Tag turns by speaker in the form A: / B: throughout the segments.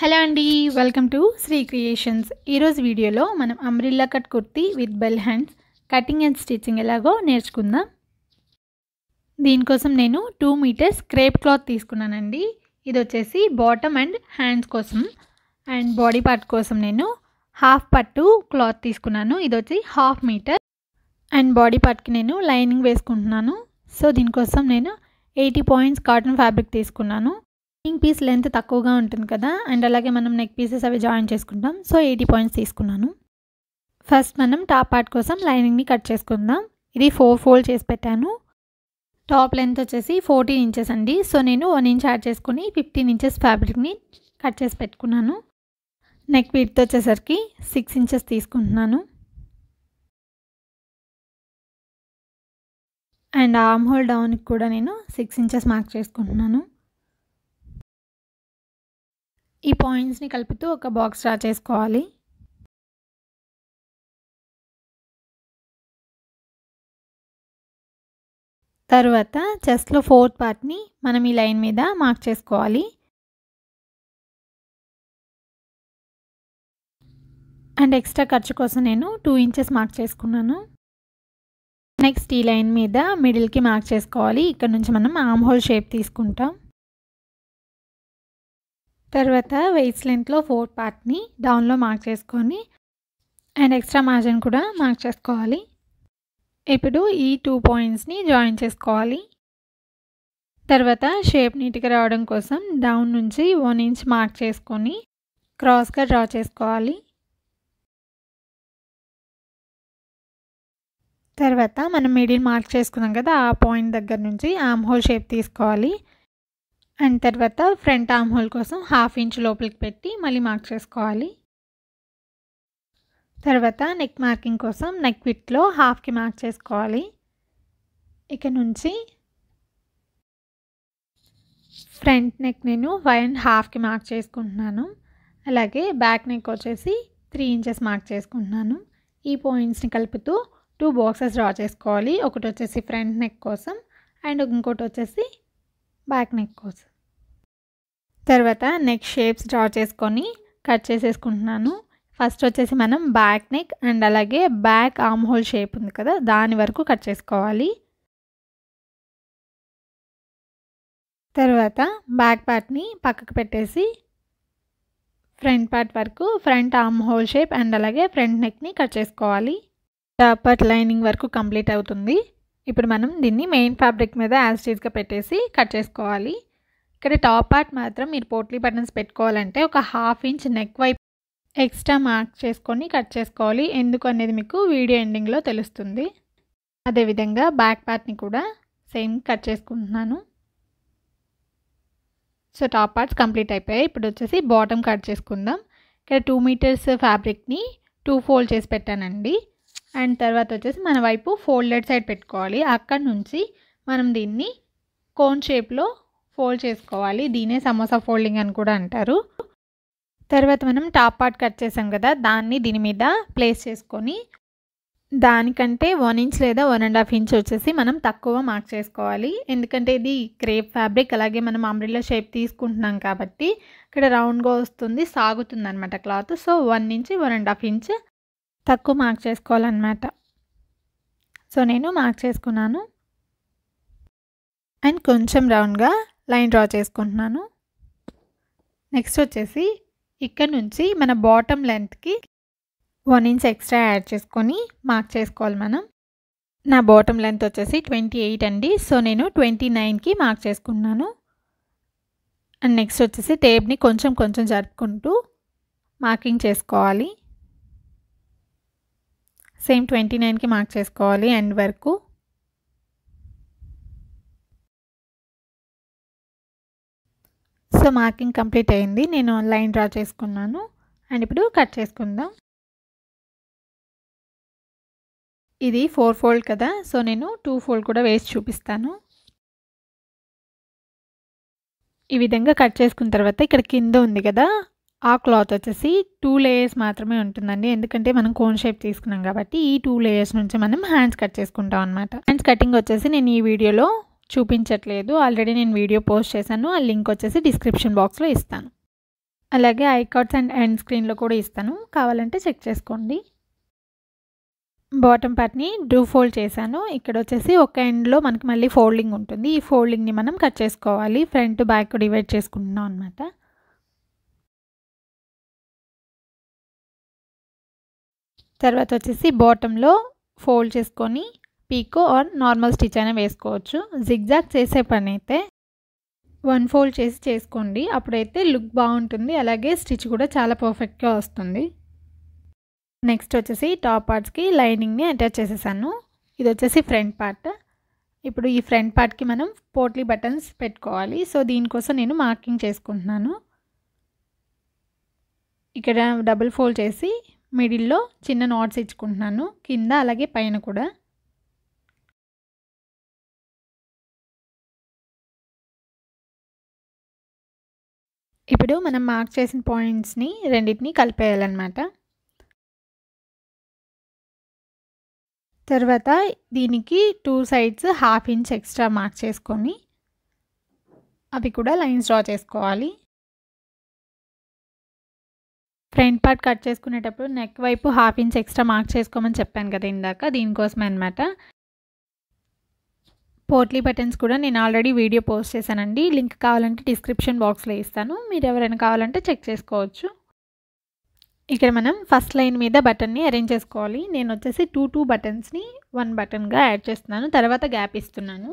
A: hello అండి welcome to Shri creations ఈరోజు వీడియోలో మనం umbrella cut kurti with bell hands cutting and stitching ఎలాగో నేర్చుకుందాం దీనికోసం నేను టూ మీటర్స్ క్రేప్ క్లాత్ తీసుకున్నానండి ఇది వచ్చేసి బాటమ్ అండ్ హ్యాండ్స్ కోసం అండ్ బాడీ పార్ట్ కోసం నేను హాఫ్ పట్టు క్లాత్ తీసుకున్నాను ఇది వచ్చి హాఫ్ మీటర్ అండ్ బాడీ పార్ట్కి నేను లైనింగ్ వేసుకుంటున్నాను సో దీనికోసం నేను ఎయిటీ పాయింట్స్ కాటన్ ఫ్యాబ్రిక్ తీసుకున్నాను లైనింగ్ పీస్ లెంత్ తక్కువగా ఉంటుంది కదా అండ్ అలాగే మనం నెక్ పీసెస్ అవి జాయిన్ చేసుకుంటాం సో ఎయిటీ పాయింట్స్ తీసుకున్నాను ఫస్ట్ మనం టాప్ పార్ట్ కోసం లైనింగ్ని కట్ చేసుకుందాం ఇది ఫోర్ ఫోల్డ్ చేసి పెట్టాను టాప్ లెంత్ వచ్చేసి ఫోర్టీన్ ఇంచెస్ అండి సో నేను వన్ ఇంచ్ యాడ్ చేసుకుని ఫిఫ్టీన్ ఇంచెస్ ఫ్యాబ్రిక్ని కట్ చేసి పెట్టుకున్నాను నెక్ విడ్త్ వచ్చేసరికి సిక్స్ ఇంచెస్ తీసుకుంటున్నాను అండ్ ఆర్మ్ హోల్ డౌన్కి కూడా నేను సిక్స్ ఇంచెస్ మార్క్ చేసుకుంటున్నాను ఈ పాయింట్స్ని కలుపుతూ ఒక బాక్స్ డ్రా చేసుకోవాలి తరువాత చెస్ట్లో ఫోర్త్ పార్ట్ని మనం ఈ లైన్ మీద మార్క్ చేసుకోవాలి అండ్ ఎక్స్ట్రా ఖర్చు కోసం నేను టూ ఇంచెస్ మార్క్ చేసుకున్నాను నెక్స్ట్ ఈ లైన్ మీద మిడిల్కి మార్క్ చేసుకోవాలి ఇక్కడ నుంచి మనం ఆమ్ హోల్ షేప్ తీసుకుంటాం తర్వాత వెయిట్స్ లెంత్లో ఫోర్ పార్ట్ని డౌన్లో మార్క్ చేసుకొని అండ్ ఎక్స్ట్రా మార్జిన్ కూడా మార్క్ చేసుకోవాలి ఇప్పుడు ఈ టూ పాయింట్స్ని జాయిన్ చేసుకోవాలి తర్వాత షేప్ నీట్గా రావడం కోసం డౌన్ నుంచి వన్ ఇంచ్ మార్క్ చేసుకొని క్రాస్గా డ్రా చేసుకోవాలి తర్వాత మనం మిడిల్ మార్క్ చేసుకున్నాం కదా ఆ పాయింట్ దగ్గర నుంచి ఆమ్ హోల్ షేప్ తీసుకోవాలి అండ్ తర్వాత ఫ్రంట్ ఆర్మ్ హోల్ కోసం హాఫ్ ఇంచ్ లోపలికి పెట్టి మళ్ళీ మార్క్ చేసుకోవాలి తర్వాత నెక్ మార్కింగ్ కోసం నెక్ విట్లో హాఫ్కి మార్క్ చేసుకోవాలి ఇక నుంచి ఫ్రంట్ నెక్ నేను ఫైవ్ అండ్ హాఫ్కి మార్క్ చేసుకుంటున్నాను అలాగే బ్యాక్ నెక్ వచ్చేసి త్రీ ఇంచెస్ మార్క్ చేసుకుంటున్నాను ఈ పాయింట్స్ని కలుపుతూ టూ బాక్సెస్ డ్రా చేసుకోవాలి ఒకటి వచ్చేసి ఫ్రంట్ నెక్ కోసం అండ్ ఇంకోటి వచ్చేసి బ్యాక్ నెక్ కోసం తర్వాత నెక్ షేప్స్ డ్రా చేసుకొని కట్ చేసేసుకుంటున్నాను ఫస్ట్ వచ్చేసి మనం బ్యాక్ నెక్ అండ్ అలాగే బ్యాక్ ఆమ్ హోల్ షేప్ ఉంది కదా దాని వరకు కట్ చేసుకోవాలి తర్వాత బ్యాక్ పార్ట్ని పక్కకు పెట్టేసి ఫ్రంట్ పార్ట్ వరకు front arm hole shape and అలాగే ఫ్రంట్ నెక్ని కట్ చేసుకోవాలి టాప్ పార్ట్ లైనింగ్ వరకు కంప్లీట్ అవుతుంది ఇప్పుడు మనం దీన్ని మెయిన్ ఫ్యాబ్రిక్ మీద యాజ్ టీజ్గా పెట్టేసి కట్ చేసుకోవాలి ఇక్కడ టాప్ పార్ట్ మాత్రం మీరు పోట్లీ బటన్స్ పెట్టుకోవాలంటే ఒక హాఫ్ ఇంచ్ నెక్ వైపు ఎక్స్ట్రా మార్క్ చేసుకొని కట్ చేసుకోవాలి ఎందుకు అనేది మీకు వీడియో ఎండింగ్లో తెలుస్తుంది అదేవిధంగా బ్యాక్ పార్ట్ని కూడా సేమ్ కట్ చేసుకుంటున్నాను సో టాప్ పార్ట్స్ కంప్లీట్ అయిపోయాయి ఇప్పుడు వచ్చేసి బాటమ్ కట్ చేసుకుందాం ఇక్కడ టూ మీటర్స్ ఫ్యాబ్రిక్ని టూ ఫోల్డ్ చేసి పెట్టానండి అండ్ తర్వాత వచ్చేసి మన వైపు ఫోల్డెడ్ సైడ్ పెట్టుకోవాలి అక్కడ నుంచి మనం దీన్ని కోన్ షేప్లో ఫోల్డ్ చేసుకోవాలి దీనే సమోసా ఫోల్డింగ్ అని కూడా అంటారు తర్వాత మనం టాప్ పార్ట్ కట్ చేసాం కదా దాన్ని దీని మీద ప్లేస్ చేసుకొని దానికంటే వన్ ఇంచ్ లేదా వన్ అండ్ హాఫ్ ఇంచ్ వచ్చేసి మనం తక్కువ మార్క్ చేసుకోవాలి ఎందుకంటే ఇది క్రేప్ ఫ్యాబ్రిక్ అలాగే మనం అంబ్రిల్లా షేప్ తీసుకుంటున్నాం కాబట్టి ఇక్కడ రౌండ్గా వస్తుంది సాగుతుంది అనమాట cloth so one inch one and half inch తక్కువ మార్క్ చేసుకోవాలన్నమాట సో నేను మార్క్ చేసుకున్నాను అండ్ కొంచెం రౌండ్గా లైన్ డ్రా చేసుకుంటున్నాను నెక్స్ట్ వచ్చేసి ఇక్కడ నుంచి మన బాటమ్ లెంత్కి వన్ ఇంచ్ ఎక్స్ట్రా యాడ్ చేసుకొని మార్క్ చేసుకోవాలి మనం నా బాటమ్ లెంత్ వచ్చేసి ట్వంటీ ఎయిట్ అండి సో నేను ట్వంటీ నైన్కి మార్క్ చేసుకున్నాను అండ్ నెక్స్ట్ వచ్చేసి టేప్ని కొంచెం కొంచెం జరుపుకుంటూ మార్కింగ్ చేసుకోవాలి సేమ్ ట్వంటీ నైన్కి మార్క్ చేసుకోవాలి ఎండ్ వరకు సో మార్కింగ్ కంప్లీట్ అయింది నేను లైన్ డ్రా చేసుకున్నాను అండ్ ఇప్పుడు కట్ చేసుకుందాం ఇది ఫోర్ ఫోల్డ్ కదా సో నేను టూ ఫోల్డ్ కూడా వేసి చూపిస్తాను ఈ విధంగా కట్ చేసుకున్న తర్వాత ఇక్కడ కింద ఉంది కదా ఆ క్లాత్ వచ్చేసి టూ లేయర్స్ మాత్రమే ఉంటుందండి ఎందుకంటే మనం కోన్ షేప్ తీసుకున్నాం కాబట్టి ఈ టూ లేయర్స్ నుంచి మనం హ్యాండ్స్ కట్ చేసుకుంటాం అనమాట హ్యాండ్స్ కటింగ్ వచ్చేసి నేను ఈ వీడియోలో చూపించట్లేదు ఆల్రెడీ నేను వీడియో పోస్ట్ చేశాను ఆ లింక్ వచ్చేసి డిస్క్రిప్షన్ బాక్స్లో ఇస్తాను అలాగే ఐకాట్స్ అండ్ ఎండ్ స్క్రీన్లో కూడా ఇస్తాను కావాలంటే చెక్ చేసుకోండి బాటమ్ పార్ట్ని డ్రూ ఫోల్డ్ చేశాను ఇక్కడ వచ్చేసి ఒక ఎండ్లో మనకి మళ్ళీ ఫోల్డింగ్ ఉంటుంది ఈ ఫోల్డింగ్ని మనం కట్ చేసుకోవాలి ఫ్రంట్ బ్యాక్ డివైడ్ చేసుకుంటున్నాం అనమాట తర్వాత వచ్చేసి బాటంలో ఫోల్డ్ చేసుకొని పీకో ఆర్ నార్మల్ స్టిచ్ అయినా వేసుకోవచ్చు జిగ్జాగ్ చేసే పని అయితే వన్ ఫోల్డ్ చేసి చేసుకోండి అప్పుడైతే లుక్ బాగుంటుంది అలాగే స్టిచ్ కూడా చాలా పర్ఫెక్ట్గా వస్తుంది నెక్స్ట్ వచ్చేసి టాప్ పార్ట్స్కి లైనింగ్ని అటాచ్ చేసేసాను ఇది వచ్చేసి ఫ్రంట్ పార్ట్ ఇప్పుడు ఈ ఫ్రంట్ పార్ట్కి మనం పోట్లీ బటన్స్ పెట్టుకోవాలి సో దీనికోసం నేను మార్కింగ్ చేసుకుంటున్నాను ఇక్కడ డబుల్ ఫోల్డ్ చేసి మిడిల్లో చిన్న నాట్స్ ఇచ్చుకుంటున్నాను కింద అలాగే పైన కూడా ఇప్పుడు మనం మార్క్ చేసిన పాయింట్స్ని రెండింటినీ కలిపేయాలన్నమాట తర్వాత దీనికి two sides half inch extra mark చేసుకొని అవి కూడా లైన్స్ డ్రా చేసుకోవాలి ఫ్రంట్ పార్ట్ కట్ చేసుకునేటప్పుడు నెక్ వైపు హాఫ్ ఇంచ్ ఎక్స్ట్రా మార్క్ చేసుకోమని చెప్పాను కదా ఇందాక దీనికోసమే అనమాట పోట్లీ బటన్స్ కూడా నేను ఆల్రెడీ వీడియో పోస్ట్ చేశానండి లింక్ కావాలంటే డిస్క్రిప్షన్ బాక్స్లో ఇస్తాను మీరు ఎవరైనా కావాలంటే చెక్ చేసుకోవచ్చు ఇక్కడ మనం ఫస్ట్ లైన్ మీద బటన్ని అరేంజ్ చేసుకోవాలి నేను వచ్చేసి టూ టూ బటన్స్ని వన్ బటన్గా యాడ్ చేస్తున్నాను తర్వాత గ్యాప్ ఇస్తున్నాను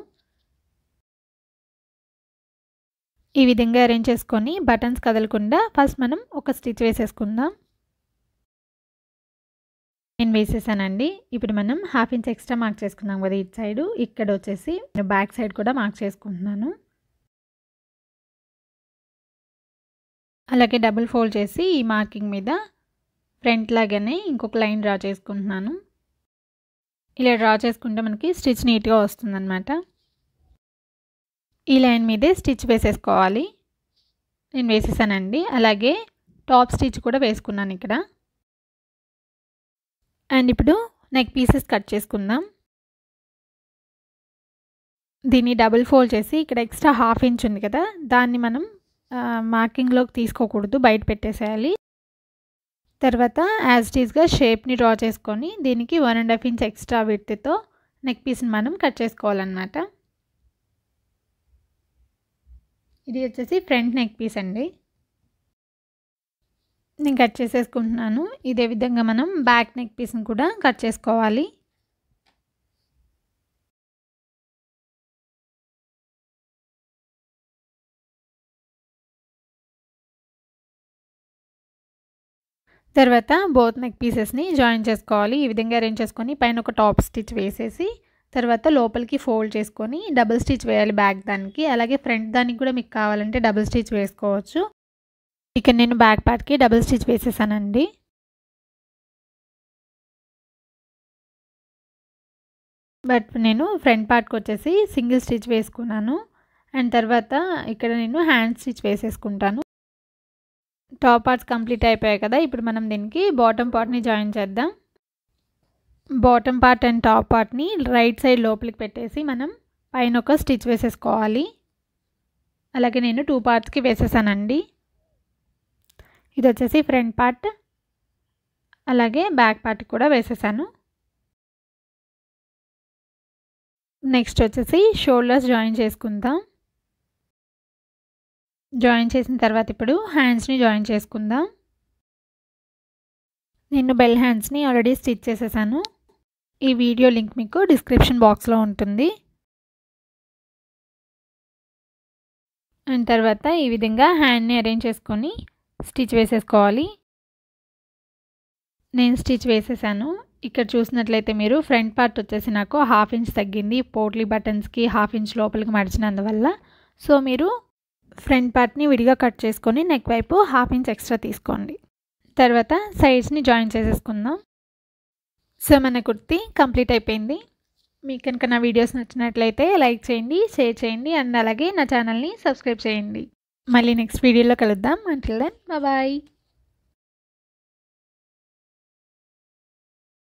A: ఈ విధంగా అరేంజ్ చేసుకొని బటన్స్ కదలకుండా ఫస్ట్ మనం ఒక స్టిచ్ వేసేసుకుందాం నేను వేసేసానండి ఇప్పుడు మనం హాఫ్ ఇంచ్ ఎక్స్ట్రా మార్క్ చేసుకున్నాం కదా ఇటు సైడ్ ఇక్కడ వచ్చేసి నేను బ్యాక్ సైడ్ కూడా మార్క్ చేసుకుంటున్నాను అలాగే డబుల్ ఫోల్డ్ చేసి ఈ మార్కింగ్ మీద ఫ్రంట్ లాగానే ఇంకొక లైన్ డ్రా చేసుకుంటున్నాను ఇలా డ్రా చేసుకుంటే మనకి స్టిచ్ నీట్గా వస్తుందన్నమాట ఈ లైన్ మీదే స్టిచ్ వేసేసుకోవాలి నేను వేసేసానండి అలాగే టాప్ స్టిచ్ కూడా వేసుకున్నాను ఇక్కడ అండ్ ఇప్పుడు నెక్ పీసెస్ కట్ చేసుకుందాం దీన్ని డబుల్ ఫోల్డ్ చేసి ఇక్కడ ఎక్స్ట్రా హాఫ్ ఇంచ్ ఉంది కదా దాన్ని మనం మార్కింగ్లోకి తీసుకోకూడదు బయట పెట్టేసేయాలి తర్వాత యాజ్ టీజ్గా షేప్ని డ్రా చేసుకొని దీనికి one and half inch extra విడ్త్తో నెక్ పీస్ని మనం కట్ చేసుకోవాలన్నమాట ఇది వచ్చేసి ఫ్రంట్ నెక్ పీస్ అండి నేను కట్ చేసేసుకుంటున్నాను ఇదే విధంగా మనం బ్యాక్ నెక్ పీస్ని కూడా కట్ చేసుకోవాలి తర్వాత బోత్ నెక్ పీసెస్ని జాయిన్ చేసుకోవాలి ఈ విధంగా అరేంజ్ చేసుకొని పైన ఒక టాప్ స్టిచ్ వేసేసి తర్వాత లోపలికి ఫోల్డ్ చేసుకొని డబుల్ స్టిచ్ వేయాలి బ్యాక్ దానికి అలాగే ఫ్రంట్ దానికి కూడా మీకు కావాలంటే డబుల్ స్టిచ్ వేసుకోవచ్చు ఇక్కడ నేను బ్యాక్ పార్ట్కి డబుల్ స్టిచ్ వేసేసానండి బట్ నేను ఫ్రంట్ పార్ట్కి వచ్చేసి సింగిల్ స్టిచ్ వేసుకున్నాను అండ్ తర్వాత ఇక్కడ నేను హ్యాండ్ స్టిచ్ వేసేసుకుంటాను టాప్ పార్ట్స్ కంప్లీట్ అయిపోయాయి కదా ఇప్పుడు మనం దీనికి బాటమ్ పార్ట్ని జాయిన్ చేద్దాం బాటమ్ పార్ట్ అండ్ టాప్ పార్ట్ని రైట్ సైడ్ లోపలికి పెట్టేసి మనం పైన ఒక స్టిచ్ వేసేసుకోవాలి అలాగే నేను టూ పార్ట్స్కి వేసేసానండి ఇది వచ్చేసి ఫ్రంట్ పార్ట్ అలాగే బ్యాక్ పార్ట్ కూడా వేసేసాను నెక్స్ట్ వచ్చేసి షోల్డర్స్ జాయిన్ చేసుకుందాం జాయిన్ చేసిన తర్వాత ఇప్పుడు హ్యాండ్స్ని జాయిన్ చేసుకుందాం నేను బెల్ హ్యాండ్స్ని ఆల్రెడీ స్టిచ్ చేసేసాను ఈ వీడియో లింక్ మీకు డిస్క్రిప్షన్ బాక్స్లో ఉంటుంది అండ్ తర్వాత ఈ విధంగా హ్యాండ్ని అరేంజ్ చేసుకొని స్టిచ్ వేసేసుకోవాలి నేను స్టిచ్ వేసేసాను ఇక్కడ చూసినట్లయితే మీరు ఫ్రంట్ పార్ట్ వచ్చేసి నాకు హాఫ్ ఇంచ్ తగ్గింది పోట్లీ బటన్స్కి హాఫ్ ఇంచ్ లోపలికి మడిచినందువల్ల సో మీరు ఫ్రంట్ పార్ట్ని విడిగా కట్ చేసుకొని నెక్ వైపు హాఫ్ ఇంచ్ ఎక్స్ట్రా తీసుకోండి తర్వాత సైడ్స్ని జాయిన్ చేసేసుకుందాం సో మన కుర్తి కంప్లీట్ అయిపోయింది మీకు కనుక నా వీడియోస్ నచ్చినట్లయితే లైక్ చేయండి షేర్ చేయండి అండ్ అలాగే నా ఛానల్ని సబ్స్క్రైబ్ చేయండి మళ్ళీ నెక్స్ట్ వీడియోలో కలుద్దాం అంటిల్ దెన్ బాయ్